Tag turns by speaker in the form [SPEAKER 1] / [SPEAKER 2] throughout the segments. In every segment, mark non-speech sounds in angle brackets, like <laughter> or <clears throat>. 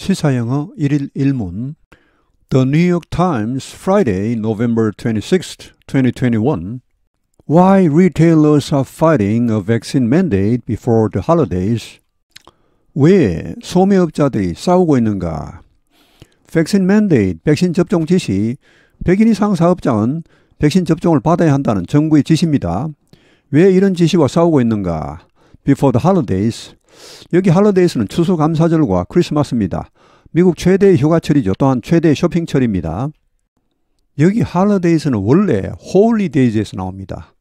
[SPEAKER 1] 시사영어 1일 1문 The New York Times, Friday, November 26, 2021 Why Retailers Are Fighting a Vaccine Mandate Before the Holidays 왜 소매업자들이 싸우고 있는가? 백신 맨데이트, 백신 접종 지시, 100인 이상 사업장은 백신 접종을 받아야 한다는 정부의 지시입니다. 왜 이런 지시와 싸우고 있는가? Before the holidays, 여기 할러데이스는 추수감사절과 크리스마스입니다. 미국 최대의 휴가철이죠. 또한 최대의 쇼핑철입니다. 여기 할러데이스는 원래 홀리데이즈에서 나옵니다.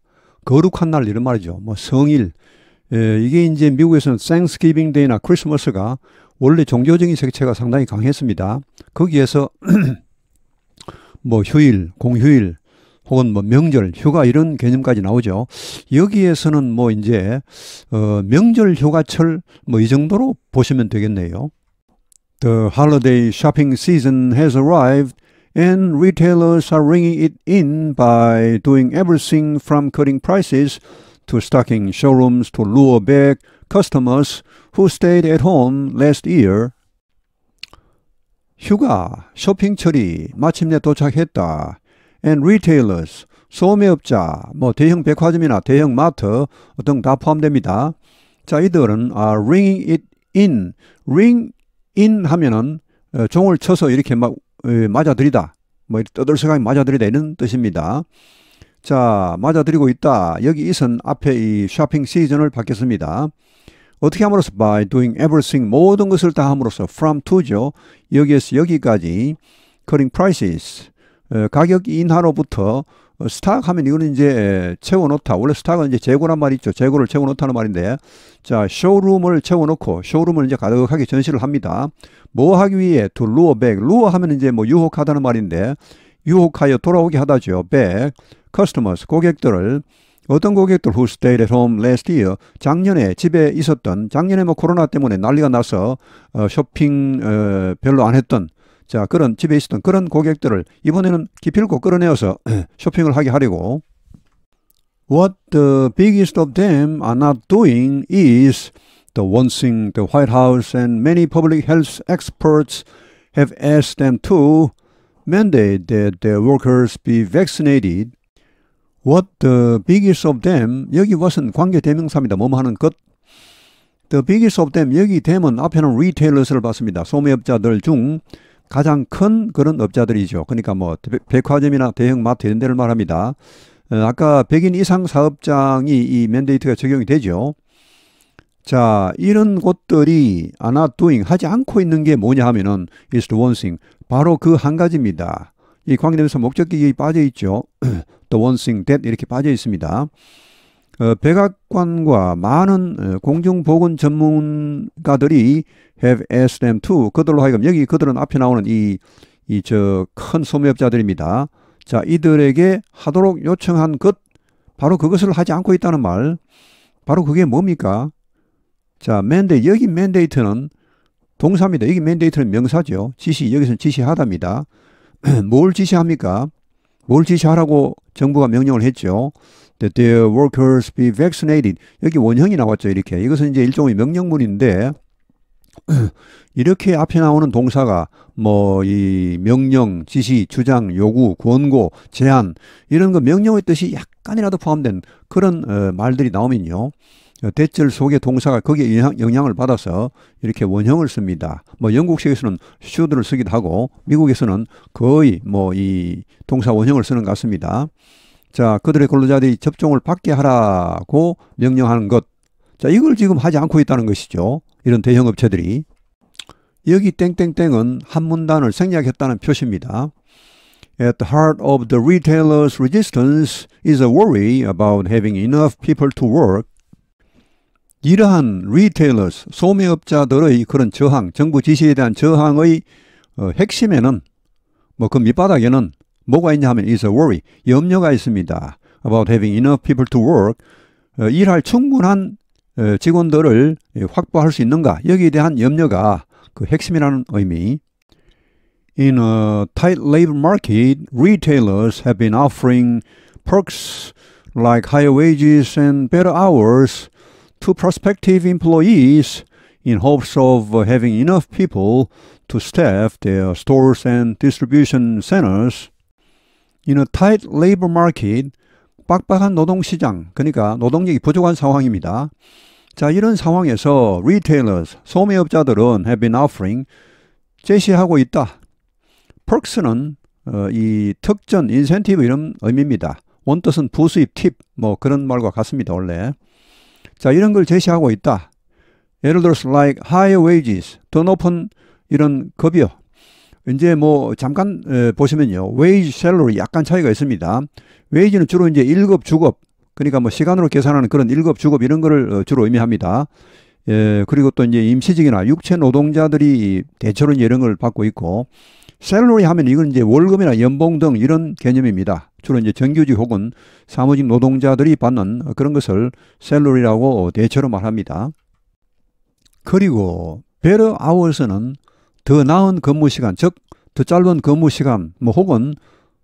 [SPEAKER 1] 거룩한 날 이런 말이죠. 뭐 성일. 예, 이게 이제 미국에서는 생스기빙 데이나 크리스마스가 원래 종교적인 색채가 상당히 강했습니다. 거기에서 <clears throat> 뭐 휴일, 공휴일, 혹은 뭐 명절, 휴가 이런 개념까지 나오죠. 여기에서는 뭐 이제 어, 명절 휴가철 뭐 이 정도로 보시면 되겠네요. The holiday shopping season has arrived. and retailers are ringing it in by doing everything from cutting prices to stocking showrooms to lure back customers who stayed at home last year. 휴가, 쇼핑철이 마침내 도착했다. and retailers, 소매업자, 뭐 대형 백화점이나 대형 마트 등 다 포함됩니다. 자, 이들은 a 아, ringing e r it in, ring in 하면은 어, 종을 쳐서 이렇게 막 에, 어, 맞아들이다, 뭐 떠들썩하게 맞아들이다 이런 뜻입니다. 자, 맞아들이고 있다. 여기 이선 앞에 이 쇼핑 시즌을 받겠습니다 어떻게 함으로써 by doing everything 모든 것을 다 함으로써 from to죠. 여기에서 여기까지 cutting prices 어, 가격 인하로부터 스탁 하면 이거는 이제 채워놓다. 원래 스탁은 이제 재고란 말이 있죠. 재고를 채워놓다는 말인데, 자, 쇼룸을 채워놓고, 쇼룸을 이제 가득하게 전시를 합니다. 뭐 하기 위해? to lure back. lure 하면 이제 뭐 유혹하다는 말인데, 유혹하여 돌아오게 하다죠. back. customers, 고객들을. 어떤 고객들 who stayed at home last year 작년에 집에 있었던 작년에 뭐 코로나 때문에 난리가 나서 어, 쇼핑 어, 별로 안 했던 자, 그런 집에 있었던 그런 고객들을 이번에는 기필코 끌어내어서 쇼핑을 하게 하려고 What the biggest of them are not doing is the one thing the White House and many public health experts have asked them to mandate that their workers be vaccinated. What the biggest of them 여기 what은 관계 대명사입니다. 뭐뭐 하는 것. The biggest of them 여기 them은 앞에는 retailers를 봤습니다. 소매업자들 중 가장 큰 그런 업자들이죠. 그러니까 뭐 백화점이나 대형 마트 이런 데를 말합니다. 어, 아까 100인 이상 사업장이 이 맨데이트가 적용이 되죠. 자, 이런 곳들이 아나 doing 하지 않고 있는 게 뭐냐 하면은 is the one thing. 바로 그 한 가지입니다. 이 관계되면서 목적기이 빠져 있죠. <clears throat> the one thing that 이렇게 빠져 있습니다. 어, 백악관과 많은 어, 공중보건 전문가들이 have asked them to 그들로 하여금 여기 그들은 앞에 나오는 이 이 저 큰 소매업자들입니다. 자 이들에게 하도록 요청한 것 바로 그것을 하지 않고 있다는 말 바로 그게 뭡니까? 자 맨데 여기 맨데이트는 동사입니다. 여기 맨데이트는 명사죠. 지시 여기서는 지시하답니다. <clears throat> 뭘 지시합니까? 뭘 지시하라고 정부가 명령을 했죠. that their workers be vaccinated. 여기 원형이 나왔죠. 이렇게. 이것은 이제 일종의 명령문인데 <clears throat> 이렇게 앞에 나오는 동사가 뭐 이 명령, 지시, 주장, 요구, 권고, 제안 이런 거 명령의 뜻이 약간이라도 포함된 그런 어, 말들이 나오면요. 어, 대절 속의 동사가 거기에 영향, 을 받아서 이렇게 원형을 씁니다. 뭐 영국식에서는 should를 쓰기도 하고 미국에서는 거의 뭐 이 동사 원형을 쓰는 것 같습니다. 자, 그들의 근로자들이 접종을 받게 하라고 명령하는 것. 자, 이걸 지금 하지 않고 있다는 것이죠. 이런 대형 업체들이. 여기 땡땡땡은 한 문단을 생략했다는 표시입니다. At the heart of the retailer's resistance is a worry about having enough people to work. 이러한 retailers, 소매업자들의 그런 저항, 정부 지시에 대한 저항의 어, 핵심에는, 뭐 그 밑바닥에는 뭐가 있냐 하면 is a worry. 염려가 있습니다. about having enough people to work. 일할 충분한 직원들을 확보할 수 있는가? 여기에 대한 염려가 그 핵심이라는 의미. In a tight labor market, retailers have been offering perks like higher wages and better hours to prospective employees in hopes of having enough people to staff their stores and distribution centers. in a tight labor market, 빡빡한 노동시장, 그러니까 노동력이 부족한 상황입니다. 자, 이런 상황에서 retailers, 소매업자들은 have been offering, 제시하고 있다. perks는 어, 이 특전, 인센티브 이런 의미입니다. 원뜻은 부수입, 팁, 뭐 그런 말과 같습니다, 원래. 자, 이런 걸 제시하고 있다. 예를 들어서 like higher wages, 더 높은 이런 급여, 이제 뭐 잠깐 어, 보시면요. 웨이지 셀러리 약간 차이가 있습니다. 웨이지는 주로 이제 1급 주급 그러니까 뭐 시간으로 계산하는 그런 1급 주급 이런 거를 어, 주로 의미합니다. 예, 그리고 또 이제 임시직이나 육체 노동자들이 대체로 이런 걸 받고 있고 셀러리 하면 이건 이제 월급이나 연봉 등 이런 개념입니다. 주로 이제 정규직 혹은 사무직 노동자들이 받는 그런 것을 셀러리라고 대체로 말합니다. 그리고 베러 아워스는 더 나은 근무 시간, 즉, 더 짧은 근무 시간, 뭐 혹은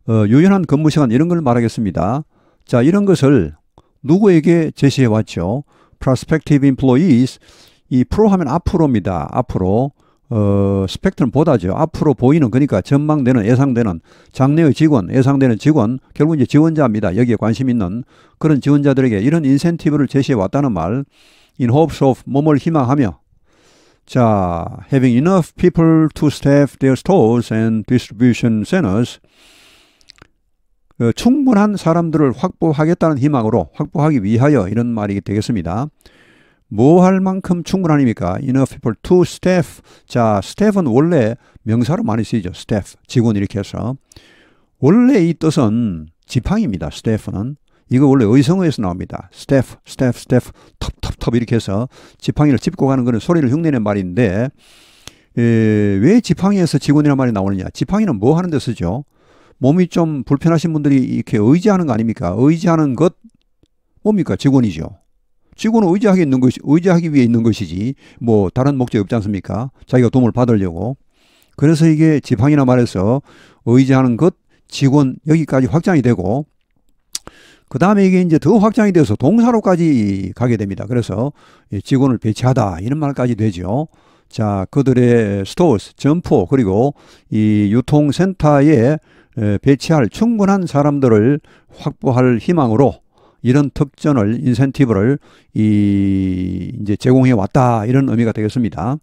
[SPEAKER 1] 어, 유연한 근무 시간 이런 걸 말하겠습니다. 자, 이런 것을 누구에게 제시해 왔죠? prospective employees 이 프로 하면 앞으로입니다. 앞으로 어, 스펙트럼 보다죠. 앞으로 보이는 그러니까 전망되는 예상되는 장래의 직원, 예상되는 직원, 결국 이제 지원자입니다. 여기에 관심 있는 그런 지원자들에게 이런 인센티브를 제시해 왔다는 말. in hopes of 몸을 희망하며 자, having enough people to staff their stores and distribution centers. 그 충분한 사람들을 확보하겠다는 희망으로 확보하기 위하여 이런 말이 되겠습니다. 뭐 할 만큼 충분하니까 enough people to staff. 자, staff은 원래 명사로 많이 쓰이죠. staff 직원 이렇게 해서 원래 이 뜻은 지팡입니다. staff는 이거 원래 의성어에서 나옵니다. 스태프, 스태프, 스태프, 텁, 텁, 텁 이렇게 해서 지팡이를 짚고 가는 거는 소리를 흉내낸 말인데 에, 왜 지팡이에서 직원이란 말이 나오느냐? 지팡이는 뭐 하는 데 쓰죠? 몸이 좀 불편하신 분들이 이렇게 의지하는 거 아닙니까? 의지하는 것 뭡니까? 직원이죠. 직원은 의지하게 있는 것이 의지하기 위해 있는 것이지 뭐 다른 목적이 없지 않습니까? 자기가 도움을 받으려고. 그래서 이게 지팡이나 말해서 의지하는 것 직원 여기까지 확장이 되고 그 다음에 이게 이제 더 확장이 돼서 동사로까지 가게 됩니다. 그래서 직원을 배치하다 이런 말까지 되죠. 자, 그들의 스토어스, 점포, 그리고 이 유통센터에 배치할 충분한 사람들을 확보할 희망으로 이런 특전을 인센티브를 이 이제 제공해 왔다 이런 의미가 되겠습니다.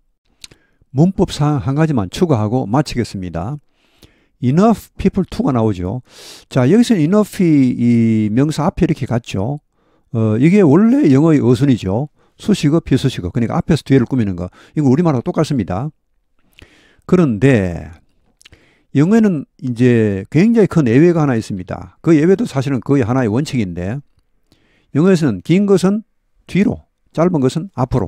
[SPEAKER 1] 문법상 한 가지만 추가하고 마치겠습니다. enough people to가 나오죠. 자, 여기서 enough이 이 명사 앞에 이렇게 갔죠. 어, 이게 원래 영어의 어순이죠. 수식어, 비수식어. 그러니까 앞에서 뒤를 꾸미는 거. 이거 우리말하고 똑같습니다. 그런데 영어에는 이제 굉장히 큰 예외가 하나 있습니다. 그 예외도 사실은 거의 하나의 원칙인데 영어에서는 긴 것은 뒤로, 짧은 것은 앞으로.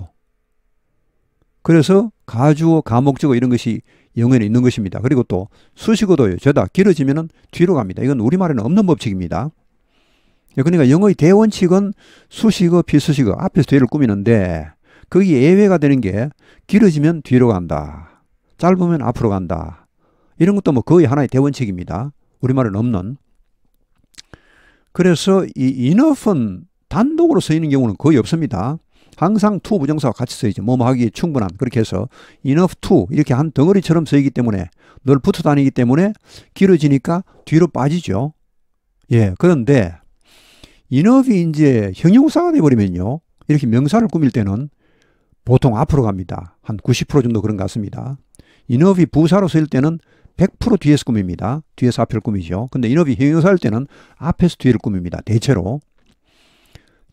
[SPEAKER 1] 그래서 가주어, 가목적어 이런 것이 영어에 있는 것입니다. 그리고 또수식어도 죄다 길어지면 뒤로 갑니다. 이건 우리말에는 없는 법칙입니다. 예, 그러니까 영어의 대원칙은 수식어, 비수식어 앞에서 뒤를 꾸미는데 그게 예외가 되는 게 길어지면 뒤로 간다. 짧으면 앞으로 간다. 이런 것도 뭐 거의 하나의 대원칙입니다. 우리말은 없는. 그래서 이 enough은 단독으로 쓰이는 경우는 거의 없습니다. 항상 to 부정사와 같이 써야지. 뭐뭐 하기에 충분한. 그렇게 해서 enough to 이렇게 한 덩어리처럼 써이기 때문에 늘 붙어 다니기 때문에 길어지니까 뒤로 빠지죠. 예. 그런데 enough이 이제 형용사가 돼버리면요. 이렇게 명사를 꾸밀 때는 보통 앞으로 갑니다. 한 90% 정도 그런 것 같습니다. enough이 부사로 쓰일 때는 100% 뒤에서 꾸밉니다. 뒤에서 앞을 꾸미죠. 근데 enough이 형용사일 때는 앞에서 뒤를 꾸밉니다. 대체로.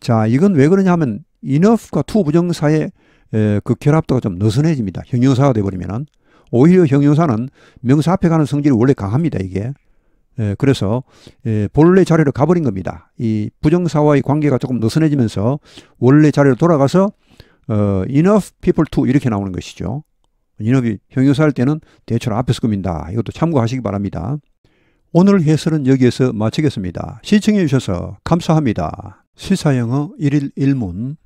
[SPEAKER 1] 자, 이건 왜 그러냐 하면 enough과 to 부정사의 에, 그 결합도가 좀 느슨해집니다. 형용사가 돼버리면은 오히려 형용사는 명사 앞에 가는 성질이 원래 강합니다. 이게 에, 그래서 에, 본래 자리로 가버린 겁니다. 이 부정사와의 관계가 조금 느슨해지면서 원래 자리로 돌아가서 어, enough people to 이렇게 나오는 것이죠. enough이 형용사일 때는 대체로 앞에서 꾸니다 이것도 참고하시기 바랍니다. 오늘 해설은 여기에서 마치겠습니다. 시청해 주셔서 감사합니다. 시사영어 1일 1문